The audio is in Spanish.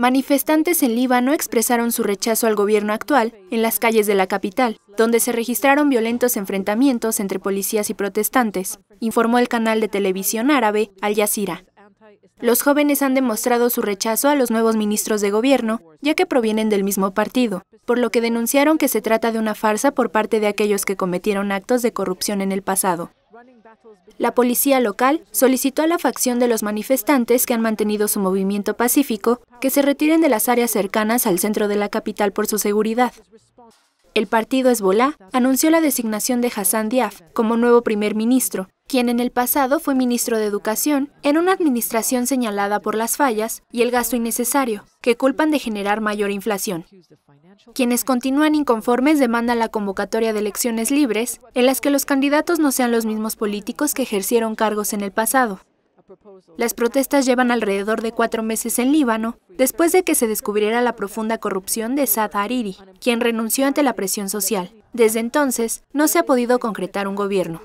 Manifestantes en Líbano expresaron su rechazo al gobierno actual en las calles de la capital, donde se registraron violentos enfrentamientos entre policías y protestantes, informó el canal de televisión árabe Al Jazeera. Los jóvenes han demostrado su rechazo a los nuevos ministros de gobierno, ya que provienen del mismo partido, por lo que denunciaron que se trata de una farsa por parte de aquellos que cometieron actos de corrupción en el pasado. La policía local solicitó a la facción de los manifestantes que han mantenido su movimiento pacífico que se retiren de las áreas cercanas al centro de la capital por su seguridad. El partido Hezbollah anunció la designación de Hassan Diaf como nuevo primer ministro, quien en el pasado fue ministro de Educación en una administración señalada por las fallas y el gasto innecesario, que culpan de generar mayor inflación. Quienes continúan inconformes demandan la convocatoria de elecciones libres, en las que los candidatos no sean los mismos políticos que ejercieron cargos en el pasado. Las protestas llevan alrededor de cuatro meses en Líbano, después de que se descubriera la profunda corrupción de Saad Hariri, quien renunció ante la presión social. Desde entonces, no se ha podido concretar un gobierno.